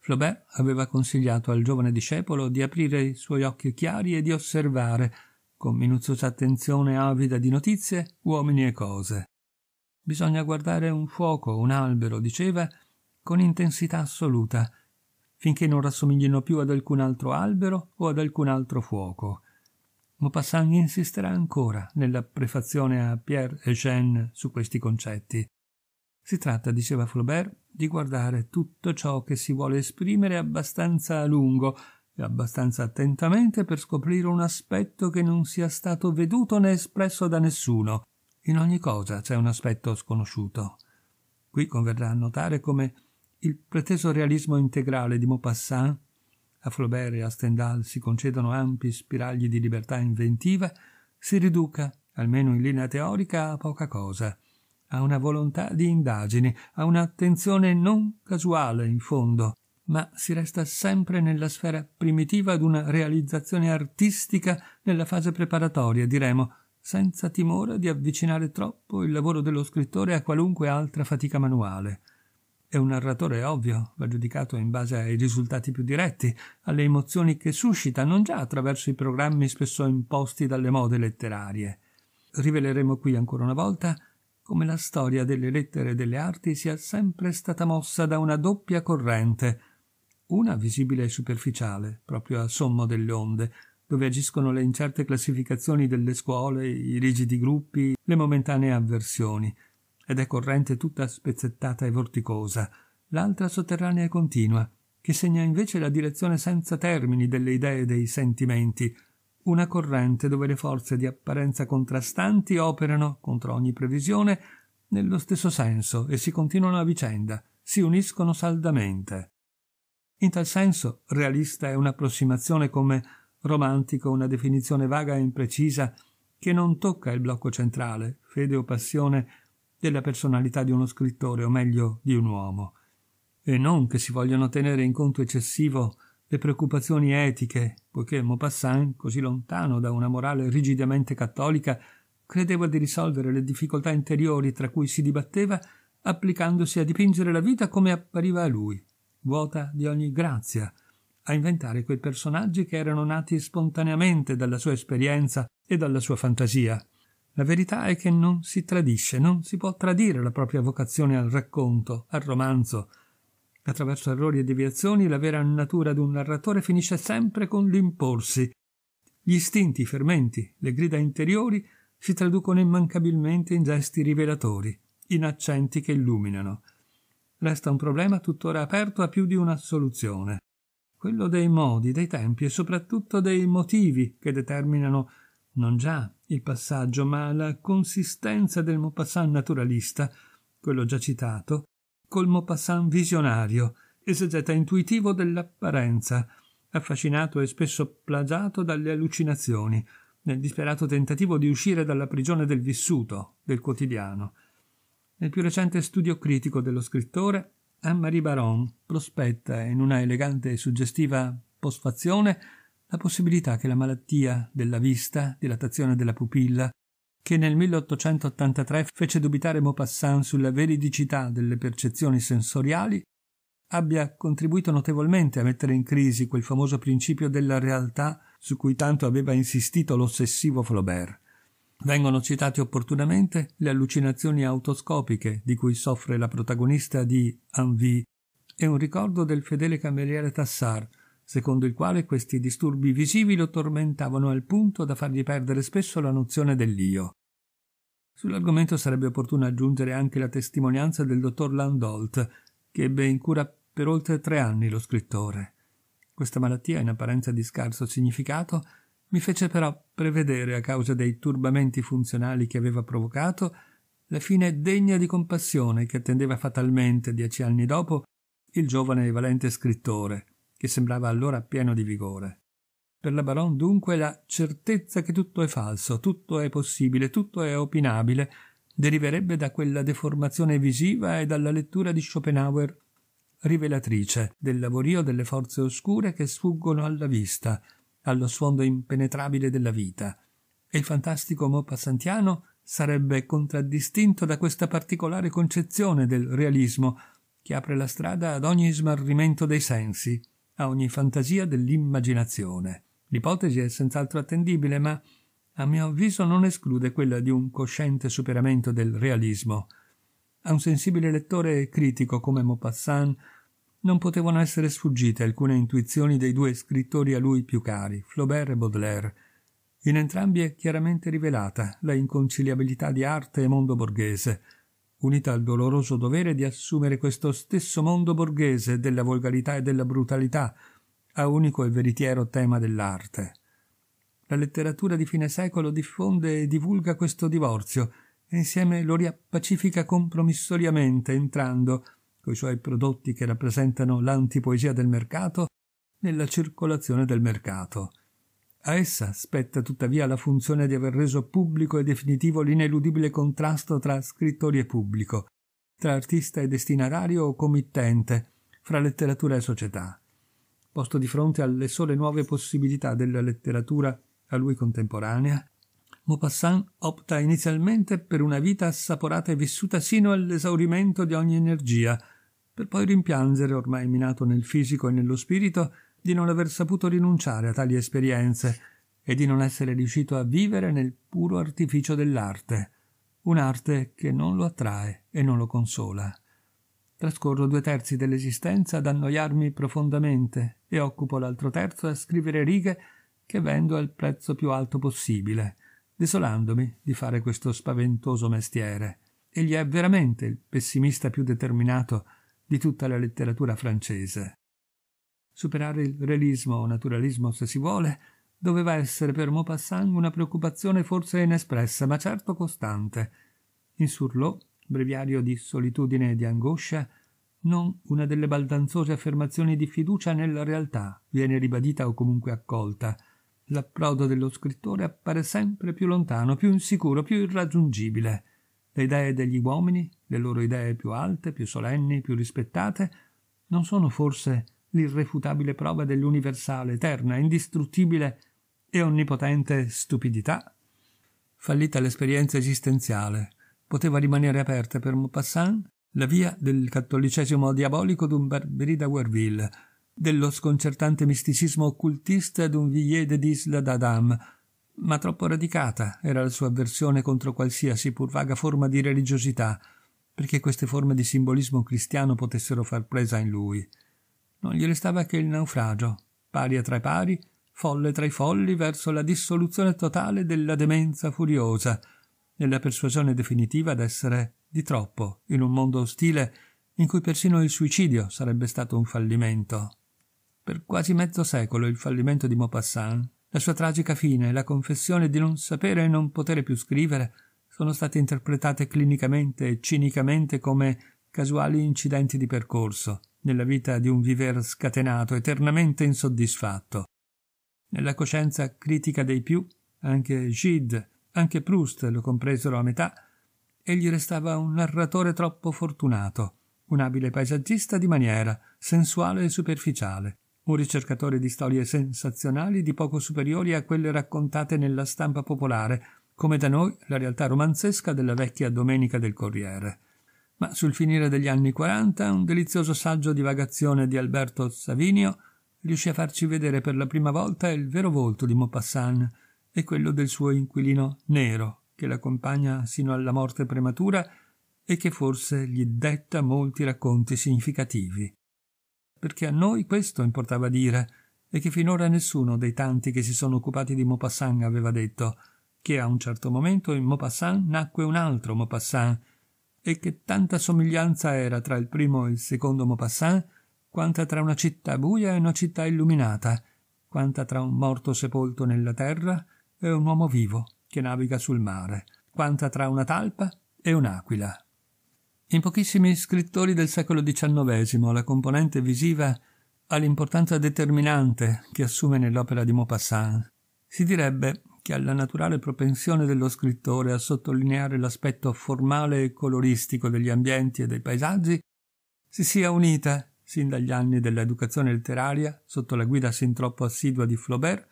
Flaubert aveva consigliato al giovane discepolo di aprire i suoi occhi chiari e di osservare, con minuziosa attenzione avida di notizie, uomini e cose. Bisogna guardare un fuoco, un albero, diceva, con intensità assoluta, finché non rassomiglino più ad alcun altro albero o ad alcun altro fuoco. Maupassant insisterà ancora nella prefazione a Pierre Eugène su questi concetti. Si tratta, diceva Flaubert, di guardare tutto ciò che si vuole esprimere abbastanza a lungo abbastanza attentamente per scoprire un aspetto che non sia stato veduto né espresso da nessuno. In ogni cosa c'è un aspetto sconosciuto. Qui converrà a notare come il preteso realismo integrale di Maupassant, a Flaubert e a Stendhal si concedono ampi spiragli di libertà inventiva, si riduca, almeno in linea teorica, a poca cosa, a una volontà di indagini, a un'attenzione non casuale in fondo, ma si resta sempre nella sfera primitiva d'una realizzazione artistica nella fase preparatoria, diremo, senza timore di avvicinare troppo il lavoro dello scrittore a qualunque altra fatica manuale. È un narratore, ovvio, va giudicato in base ai risultati più diretti, alle emozioni che suscita, non già attraverso i programmi spesso imposti dalle mode letterarie. Riveleremo qui ancora una volta come la storia delle lettere e delle arti sia sempre stata mossa da una doppia corrente, una visibile e superficiale, proprio a sommo delle onde, dove agiscono le incerte classificazioni delle scuole, i rigidi gruppi, le momentanee avversioni, ed è corrente tutta spezzettata e vorticosa, l'altra sotterranea e continua, che segna invece la direzione senza termini delle idee e dei sentimenti, una corrente dove le forze di apparenza contrastanti operano, contro ogni previsione, nello stesso senso e si continuano a vicenda, si uniscono saldamente. In tal senso, realista è un'approssimazione come romantico una definizione vaga e imprecisa che non tocca il blocco centrale, fede o passione della personalità di uno scrittore, o meglio di un uomo. E non che si vogliano tenere in conto eccessivo le preoccupazioni etiche, poiché Maupassant, così lontano da una morale rigidamente cattolica, credeva di risolvere le difficoltà interiori tra cui si dibatteva applicandosi a dipingere la vita come appariva a lui, vuota di ogni grazia, a inventare quei personaggi che erano nati spontaneamente dalla sua esperienza e dalla sua fantasia. La verità è che non si tradisce, non si può tradire la propria vocazione al racconto, al romanzo. Attraverso errori e deviazioni la vera natura di un narratore finisce sempre con l'imporsi. Gli istinti, i fermenti, le grida interiori si traducono immancabilmente in gesti rivelatori, in accenti che illuminano. Resta un problema tuttora aperto a più di una soluzione. Quello dei modi, dei tempi e soprattutto dei motivi che determinano non già il passaggio, ma la consistenza del Maupassant naturalista, quello già citato, col Maupassant visionario, esegeta intuitivo dell'apparenza, affascinato e spesso plagiato dalle allucinazioni, nel disperato tentativo di uscire dalla prigione del vissuto, del quotidiano. Nel più recente studio critico dello scrittore, Anne-Marie Baron prospetta in una elegante e suggestiva posfazione la possibilità che la malattia della vista, dilatazione della pupilla, che nel 1883 fece dubitare Maupassant sulla veridicità delle percezioni sensoriali, abbia contribuito notevolmente a mettere in crisi quel famoso principio della realtà su cui tanto aveva insistito l'ossessivo Flaubert. Vengono citate opportunamente le allucinazioni autoscopiche di cui soffre la protagonista di Anvi e un ricordo del fedele cameriere Tassar, secondo il quale questi disturbi visivi lo tormentavano al punto da fargli perdere spesso la nozione dell'io. Sull'argomento sarebbe opportuno aggiungere anche la testimonianza del dottor Landolt, che ebbe in cura per oltre tre anni lo scrittore. Questa malattia, in apparenza di scarso significato, mi fece però prevedere, a causa dei turbamenti funzionali che aveva provocato, la fine degna di compassione che attendeva fatalmente, dieci anni dopo, il giovane e valente scrittore, che sembrava allora pieno di vigore. Per la Baron dunque la certezza che tutto è falso, tutto è possibile, tutto è opinabile, deriverebbe da quella deformazione visiva e dalla lettura di Schopenhauer rivelatrice del lavorio delle forze oscure che sfuggono alla vista, allo sfondo impenetrabile della vita, e il fantastico Maupassantiano sarebbe contraddistinto da questa particolare concezione del realismo che apre la strada ad ogni smarrimento dei sensi, a ogni fantasia dell'immaginazione. L'ipotesi è senz'altro attendibile, ma a mio avviso non esclude quella di un cosciente superamento del realismo. A un sensibile lettore critico come Maupassant non potevano essere sfuggite alcune intuizioni dei due scrittori a lui più cari, Flaubert e Baudelaire. In entrambi è chiaramente rivelata la inconciliabilità di arte e mondo borghese, unita al doloroso dovere di assumere questo stesso mondo borghese della volgarità e della brutalità, a unico e veritiero tema dell'arte. La letteratura di fine secolo diffonde e divulga questo divorzio, e insieme lo riappacifica compromissoriamente entrando, coi suoi prodotti che rappresentano l'antipoesia del mercato, nella circolazione del mercato. A essa spetta tuttavia la funzione di aver reso pubblico e definitivo l'ineludibile contrasto tra scrittori e pubblico, tra artista e destinatario o committente, fra letteratura e società. Posto di fronte alle sole nuove possibilità della letteratura a lui contemporanea, Maupassant opta inizialmente per una vita assaporata e vissuta sino all'esaurimento di ogni energia, per poi rimpiangere, ormai minato nel fisico e nello spirito, di non aver saputo rinunciare a tali esperienze e di non essere riuscito a vivere nel puro artificio dell'arte, un'arte che non lo attrae e non lo consola. Trascorro due terzi dell'esistenza ad annoiarmi profondamente e occupo l'altro terzo a scrivere righe che vendo al prezzo più alto possibile, desolandomi di fare questo spaventoso mestiere. Egli è veramente il pessimista più determinato di tutta la letteratura francese. Superare il realismo o naturalismo, se si vuole, doveva essere per Maupassant una preoccupazione forse inespressa, ma certo costante. In Surlot, breviario di solitudine e di angoscia, non una delle baldanzose affermazioni di fiducia nella realtà viene ribadita o comunque accolta. L'approdo dello scrittore appare sempre più lontano, più insicuro, più irraggiungibile. Le idee degli uomini, le loro idee più alte, più solenni, più rispettate, non sono forse l'irrefutabile prova dell'universale, eterna, indistruttibile e onnipotente stupidità? Fallita l'esperienza esistenziale, poteva rimanere aperta per Maupassant la via del cattolicesimo diabolico d'un Barberi da Guerville, dello sconcertante misticismo occultista d'un Villiers de d'Isle d'Adam, ma troppo radicata era la sua avversione contro qualsiasi pur vaga forma di religiosità, perché queste forme di simbolismo cristiano potessero far presa in lui. Non gli restava che il naufragio, pari a tra i pari, folle tra i folli, verso la dissoluzione totale della demenza furiosa, nella persuasione definitiva d'essere di troppo in un mondo ostile in cui persino il suicidio sarebbe stato un fallimento. Per quasi mezzo secolo il fallimento di Maupassant la sua tragica fine e la confessione di non sapere e non potere più scrivere sono state interpretate clinicamente e cinicamente come casuali incidenti di percorso nella vita di un viver scatenato, eternamente insoddisfatto. Nella coscienza critica dei più, anche Gide, anche Proust lo compresero a metà, egli restava un narratore troppo fortunato, un abile paesaggista di maniera, sensuale e superficiale un ricercatore di storie sensazionali di poco superiori a quelle raccontate nella stampa popolare, come da noi la realtà romanzesca della vecchia Domenica del Corriere. Ma sul finire degli anni 40 un delizioso saggio di vagazione di Alberto Savinio riuscì a farci vedere per la prima volta il vero volto di Maupassant e quello del suo inquilino nero, che l'accompagna sino alla morte prematura e che forse gli detta molti racconti significativi perché a noi questo importava dire, e che finora nessuno dei tanti che si sono occupati di Maupassant aveva detto, che a un certo momento in Maupassant nacque un altro Maupassant, e che tanta somiglianza era tra il primo e il secondo Maupassant, quanta tra una città buia e una città illuminata, quanta tra un morto sepolto nella terra e un uomo vivo che naviga sul mare, quanta tra una talpa e un'aquila. In pochissimi scrittori del secolo XIX la componente visiva ha l'importanza determinante che assume nell'opera di Maupassant. Si direbbe che alla naturale propensione dello scrittore a sottolineare l'aspetto formale e coloristico degli ambienti e dei paesaggi si sia unita, sin dagli anni dell'educazione letteraria, sotto la guida sin troppo assidua di Flaubert,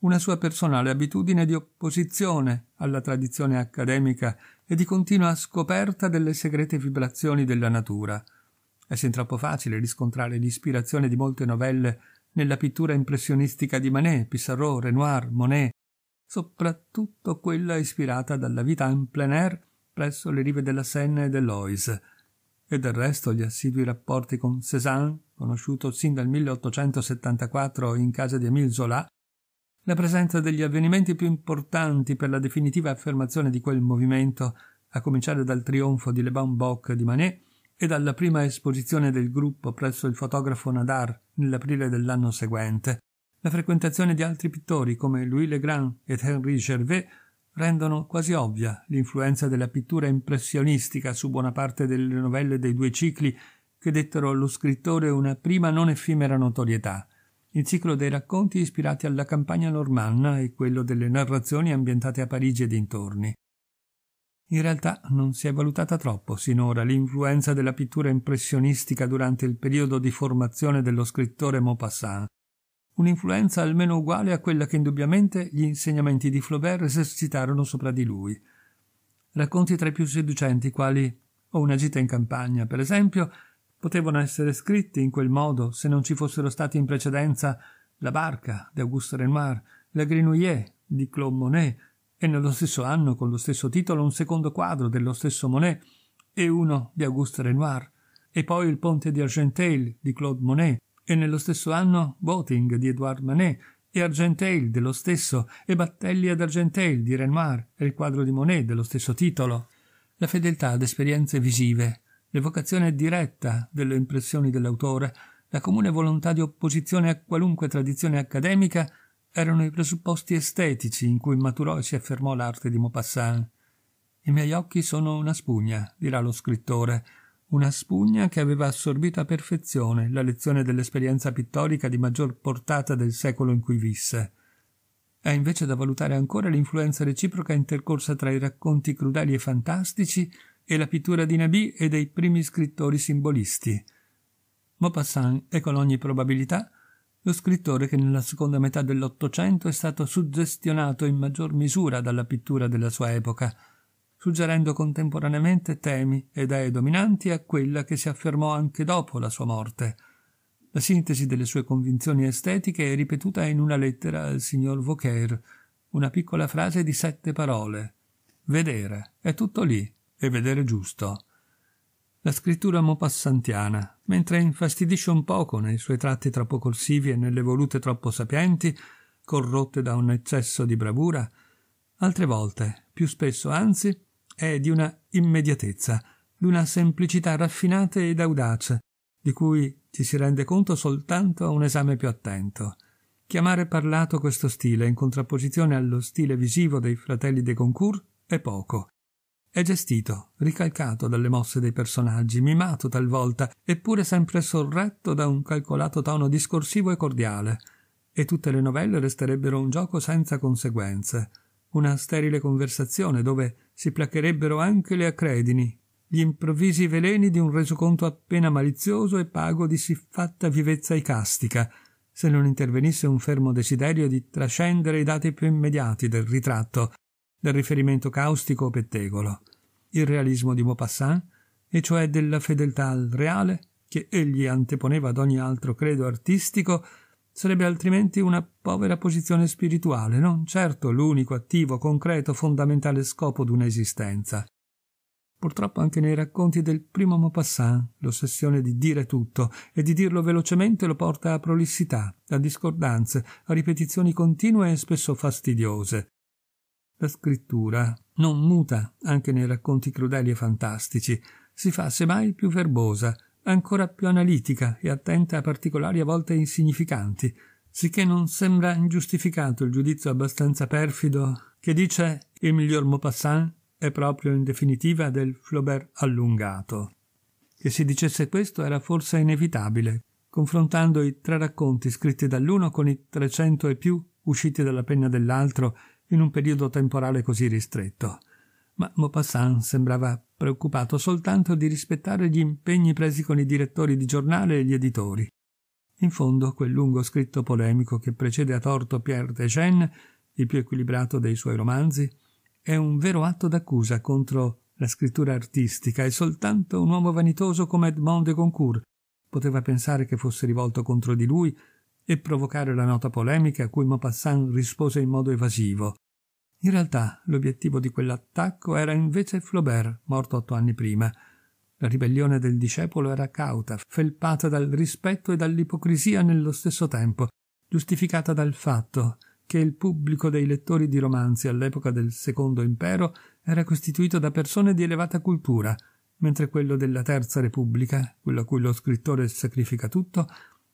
una sua personale abitudine di opposizione alla tradizione accademica e di continua scoperta delle segrete vibrazioni della natura. È sin troppo facile riscontrare l'ispirazione di molte novelle nella pittura impressionistica di Manet, Pissarro, Renoir, Monet, soprattutto quella ispirata dalla vita en plein air presso le rive della Senna e dell'Oise. E del resto gli assidui rapporti con Cézanne, conosciuto sin dal 1874 in casa di Emile Zola, la presenza degli avvenimenti più importanti per la definitiva affermazione di quel movimento, a cominciare dal trionfo di Le Bon Boc di Manet e dalla prima esposizione del gruppo presso il fotografo Nadar nell'aprile dell'anno seguente. La frequentazione di altri pittori come Louis Legrand ed Henri Gervais rendono quasi ovvia l'influenza della pittura impressionistica su buona parte delle novelle dei due cicli che dettero allo scrittore una prima non effimera notorietà il ciclo dei racconti ispirati alla campagna normanna e quello delle narrazioni ambientate a Parigi e dintorni. In realtà non si è valutata troppo sinora l'influenza della pittura impressionistica durante il periodo di formazione dello scrittore Maupassant, un'influenza almeno uguale a quella che indubbiamente gli insegnamenti di Flaubert esercitarono sopra di lui. Racconti tra i più seducenti quali O una gita in campagna, per esempio, potevano essere scritti in quel modo se non ci fossero stati in precedenza La barca di Auguste Renoir, La Grenouillère di Claude Monet e nello stesso anno con lo stesso titolo un secondo quadro dello stesso Monet e uno di Auguste Renoir e poi Il ponte di Argentail di Claude Monet e nello stesso anno Boating di Edouard Manet e Argentail dello stesso e Battelli ad Argentail di Renoir e il quadro di Monet dello stesso titolo. La fedeltà ad esperienze visive l'evocazione diretta delle impressioni dell'autore, la comune volontà di opposizione a qualunque tradizione accademica erano i presupposti estetici in cui maturò e si affermò l'arte di Maupassant. I miei occhi sono una spugna, dirà lo scrittore, una spugna che aveva assorbito a perfezione la lezione dell'esperienza pittorica di maggior portata del secolo in cui visse. È invece da valutare ancora l'influenza reciproca intercorsa tra i racconti crudeli e fantastici e la pittura di Nabi e dei primi scrittori simbolisti. Maupassant è con ogni probabilità lo scrittore che nella seconda metà dell'Ottocento è stato suggestionato in maggior misura dalla pittura della sua epoca, suggerendo contemporaneamente temi e idee dominanti a quella che si affermò anche dopo la sua morte. La sintesi delle sue convinzioni estetiche è ripetuta in una lettera al signor Vauquer, una piccola frase di sette parole. Vedere, è tutto lì e vedere giusto. La scrittura mopassantiana, mentre infastidisce un poco nei suoi tratti troppo corsivi e nelle volute troppo sapienti, corrotte da un eccesso di bravura, altre volte, più spesso anzi, è di una immediatezza, di una semplicità raffinata ed audace, di cui ci si rende conto soltanto a un esame più attento. Chiamare parlato questo stile in contrapposizione allo stile visivo dei fratelli de Goncourt è poco, è gestito, ricalcato dalle mosse dei personaggi, mimato talvolta, eppure sempre sorretto da un calcolato tono discorsivo e cordiale. E tutte le novelle resterebbero un gioco senza conseguenze, una sterile conversazione dove si placherebbero anche le accredini, gli improvvisi veleni di un resoconto appena malizioso e pago di siffatta vivezza icastica, se non intervenisse un fermo desiderio di trascendere i dati più immediati del ritratto, del riferimento caustico o pettegolo, il realismo di Maupassant, e cioè della fedeltà al reale che egli anteponeva ad ogni altro credo artistico, sarebbe altrimenti una povera posizione spirituale, non certo l'unico attivo, concreto, fondamentale scopo d'una esistenza. Purtroppo anche nei racconti del primo Maupassant l'ossessione di dire tutto e di dirlo velocemente lo porta a prolissità, a discordanze, a ripetizioni continue e spesso fastidiose. La scrittura non muta anche nei racconti crudeli e fantastici, si fa semmai più verbosa, ancora più analitica e attenta a particolari a volte insignificanti, sicché non sembra ingiustificato il giudizio abbastanza perfido che dice il miglior Maupassant è proprio in definitiva del Flaubert allungato. Che si dicesse questo era forse inevitabile, confrontando i tre racconti scritti dall'uno con i trecento e più usciti dalla penna dell'altro in un periodo temporale così ristretto, ma Maupassant sembrava preoccupato soltanto di rispettare gli impegni presi con i direttori di giornale e gli editori. In fondo, quel lungo scritto polemico che precede a torto Pierre Dejean, il più equilibrato dei suoi romanzi, è un vero atto d'accusa contro la scrittura artistica e soltanto un uomo vanitoso come Edmond de Goncourt poteva pensare che fosse rivolto contro di lui e provocare la nota polemica a cui Maupassant rispose in modo evasivo. In realtà l'obiettivo di quell'attacco era invece Flaubert, morto otto anni prima. La ribellione del discepolo era cauta, felpata dal rispetto e dall'ipocrisia nello stesso tempo, giustificata dal fatto che il pubblico dei lettori di romanzi all'epoca del Secondo Impero era costituito da persone di elevata cultura, mentre quello della Terza Repubblica, quello a cui lo scrittore sacrifica tutto,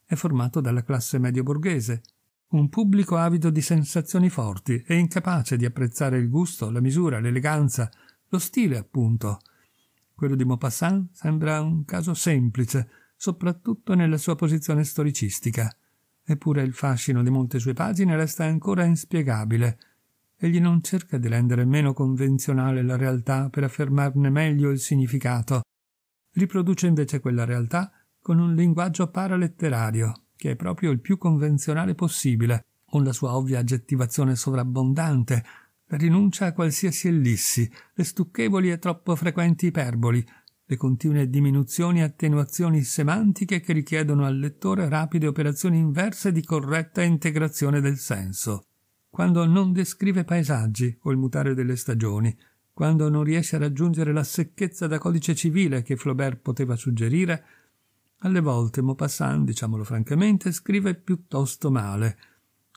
è formato dalla classe medio-borghese, un pubblico avido di sensazioni forti e incapace di apprezzare il gusto, la misura, l'eleganza, lo stile, appunto. Quello di Maupassant sembra un caso semplice, soprattutto nella sua posizione storicistica. Eppure il fascino di molte sue pagine resta ancora inspiegabile. Egli non cerca di rendere meno convenzionale la realtà per affermarne meglio il significato. Riproduce invece quella realtà con un linguaggio paraletterario, che è proprio il più convenzionale possibile, con la sua ovvia aggettivazione sovrabbondante, la rinuncia a qualsiasi ellissi, le stucchevoli e troppo frequenti iperboli, le continue diminuzioni e attenuazioni semantiche che richiedono al lettore rapide operazioni inverse di corretta integrazione del senso. Quando non descrive paesaggi o il mutare delle stagioni, quando non riesce a raggiungere la secchezza da codice civile che Flaubert poteva suggerire, alle volte Maupassant, diciamolo francamente, scrive piuttosto male.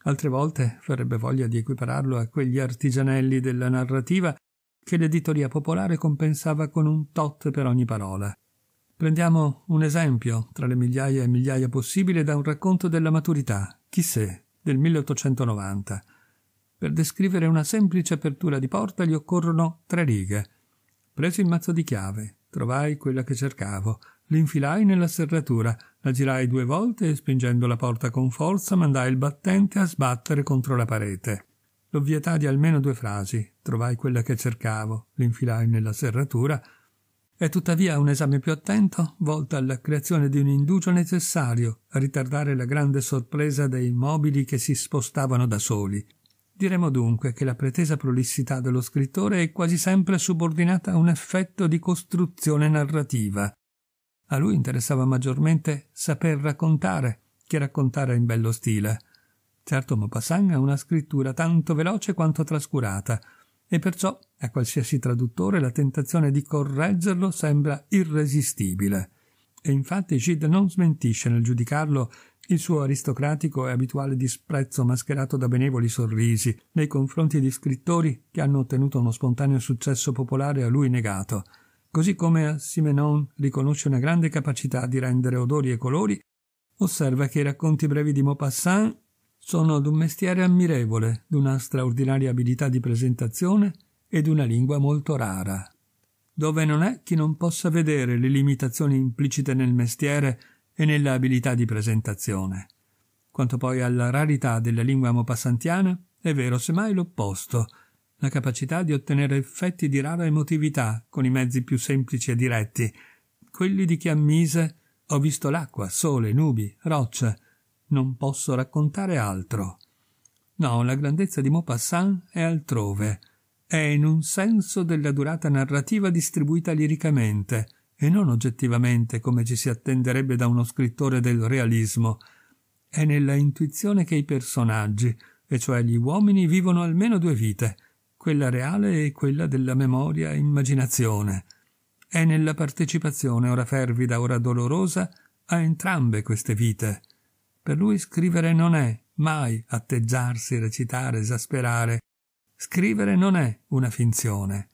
Altre volte farebbe voglia di equipararlo a quegli artigianelli della narrativa che l'editoria popolare compensava con un tot per ogni parola. Prendiamo un esempio, tra le migliaia e migliaia possibili, da un racconto della maturità, chi se, del 1890. Per descrivere una semplice apertura di porta gli occorrono tre righe. Presi il mazzo di chiave, trovai quella che cercavo, L'infilai nella serratura, la girai due volte e spingendo la porta con forza mandai il battente a sbattere contro la parete. L'ovvietà di almeno due frasi, trovai quella che cercavo, l'infilai nella serratura, è tuttavia un esame più attento, volta alla creazione di un indugio necessario a ritardare la grande sorpresa dei mobili che si spostavano da soli. Diremo dunque che la pretesa prolissità dello scrittore è quasi sempre subordinata a un effetto di costruzione narrativa. A lui interessava maggiormente saper raccontare che raccontare in bello stile. Certo Maupassant ha una scrittura tanto veloce quanto trascurata, e perciò a qualsiasi traduttore la tentazione di correggerlo sembra irresistibile. E infatti Gide non smentisce nel giudicarlo il suo aristocratico e abituale disprezzo mascherato da benevoli sorrisi nei confronti di scrittori che hanno ottenuto uno spontaneo successo popolare a lui negato – Così come Simenon riconosce una grande capacità di rendere odori e colori, osserva che i racconti brevi di Maupassant sono d'un mestiere ammirevole, d'una straordinaria abilità di presentazione e d'una lingua molto rara. Dove non è chi non possa vedere le limitazioni implicite nel mestiere e nella abilità di presentazione. Quanto poi alla rarità della lingua mopassantiana, è vero semmai l'opposto – la capacità di ottenere effetti di rara emotività con i mezzi più semplici e diretti, quelli di chi ammise ho visto l'acqua, sole, nubi, rocce, non posso raccontare altro. No, la grandezza di Maupassant è altrove, è in un senso della durata narrativa distribuita liricamente e non oggettivamente come ci si attenderebbe da uno scrittore del realismo. È nella intuizione che i personaggi, e cioè gli uomini, vivono almeno due vite – quella reale e quella della memoria e immaginazione. È nella partecipazione, ora fervida, ora dolorosa, a entrambe queste vite. Per lui scrivere non è mai atteggiarsi, recitare, esasperare. Scrivere non è una finzione.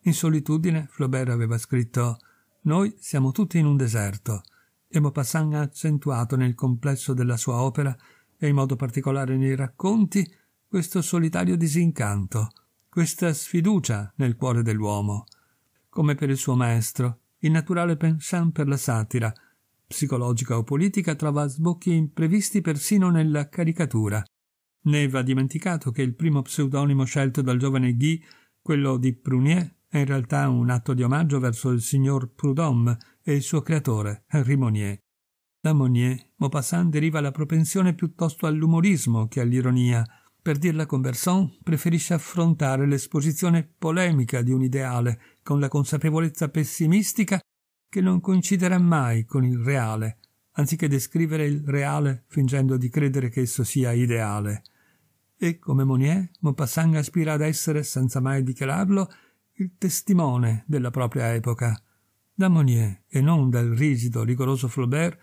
In solitudine Flaubert aveva scritto Noi siamo tutti in un deserto e Maupassant ha accentuato nel complesso della sua opera e in modo particolare nei racconti questo solitario disincanto, questa sfiducia nel cuore dell'uomo. Come per il suo maestro, il naturale penchant per la satira, psicologica o politica, trova sbocchi imprevisti persino nella caricatura. Ne va dimenticato che il primo pseudonimo scelto dal giovane Guy, quello di Prunier, è in realtà un atto di omaggio verso il signor Prudhomme e il suo creatore, Henri Monnier. Da Monnier, Maupassant deriva la propensione piuttosto all'umorismo che all'ironia, per dirla con Berson, preferisce affrontare l'esposizione polemica di un ideale con la consapevolezza pessimistica che non coinciderà mai con il reale, anziché descrivere il reale fingendo di credere che esso sia ideale. E come Monnier, Maupassant aspira ad essere, senza mai dichiararlo, il testimone della propria epoca. Da Monnier, e non dal rigido, rigoroso Flaubert,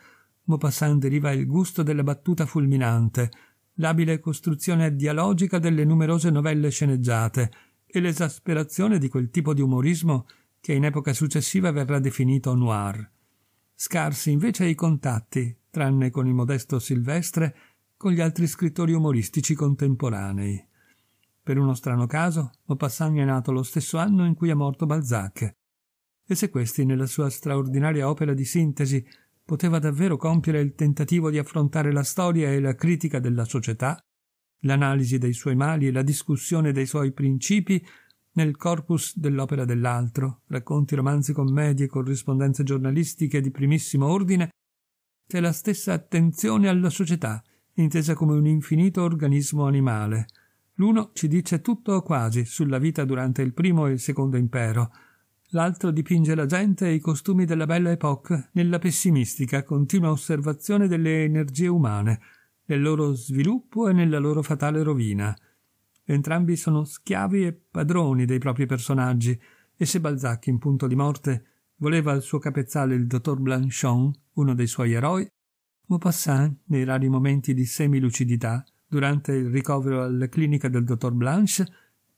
Maupassant deriva il gusto della battuta fulminante, l'abile costruzione dialogica delle numerose novelle sceneggiate e l'esasperazione di quel tipo di umorismo che in epoca successiva verrà definito noir. Scarsi invece i contatti, tranne con il modesto Silvestre, con gli altri scrittori umoristici contemporanei. Per uno strano caso, Maupassant è nato lo stesso anno in cui è morto Balzac. E se questi, nella sua straordinaria opera di sintesi poteva davvero compiere il tentativo di affrontare la storia e la critica della società, l'analisi dei suoi mali e la discussione dei suoi principi nel corpus dell'opera dell'altro, racconti, romanzi, commedie, corrispondenze giornalistiche di primissimo ordine, che la stessa attenzione alla società, intesa come un infinito organismo animale. L'uno ci dice tutto o quasi sulla vita durante il primo e il secondo impero, l'altro dipinge la gente e i costumi della Belle époque nella pessimistica continua osservazione delle energie umane, nel loro sviluppo e nella loro fatale rovina. Entrambi sono schiavi e padroni dei propri personaggi, e se Balzac, in punto di morte, voleva al suo capezzale il dottor Blanchon, uno dei suoi eroi, Maupassant, nei rari momenti di semilucidità, durante il ricovero alla clinica del dottor Blanche,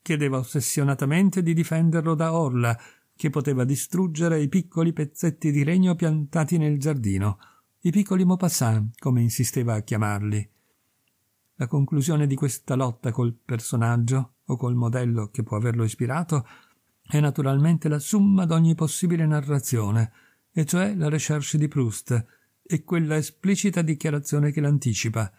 chiedeva ossessionatamente di difenderlo da Orla, che poteva distruggere i piccoli pezzetti di legno piantati nel giardino, i piccoli Maupassant, come insisteva a chiamarli. La conclusione di questa lotta col personaggio o col modello che può averlo ispirato è naturalmente la summa d'ogni possibile narrazione, e cioè la recherche di Proust e quella esplicita dichiarazione che l'anticipa.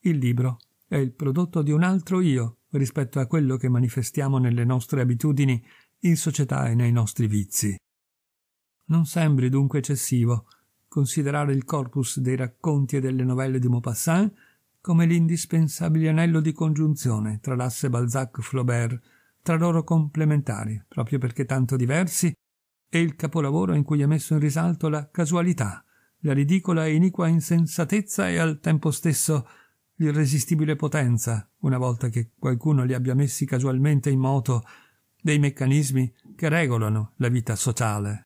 Il libro è il prodotto di un altro io rispetto a quello che manifestiamo nelle nostre abitudini in società e nei nostri vizi. Non sembri dunque eccessivo considerare il corpus dei racconti e delle novelle di Maupassant come l'indispensabile anello di congiunzione tra l'asse Balzac-Flaubert, tra loro complementari, proprio perché tanto diversi, e il capolavoro in cui è messo in risalto la casualità, la ridicola e iniqua insensatezza e al tempo stesso l'irresistibile potenza, una volta che qualcuno li abbia messi casualmente in moto dei meccanismi che regolano la vita sociale.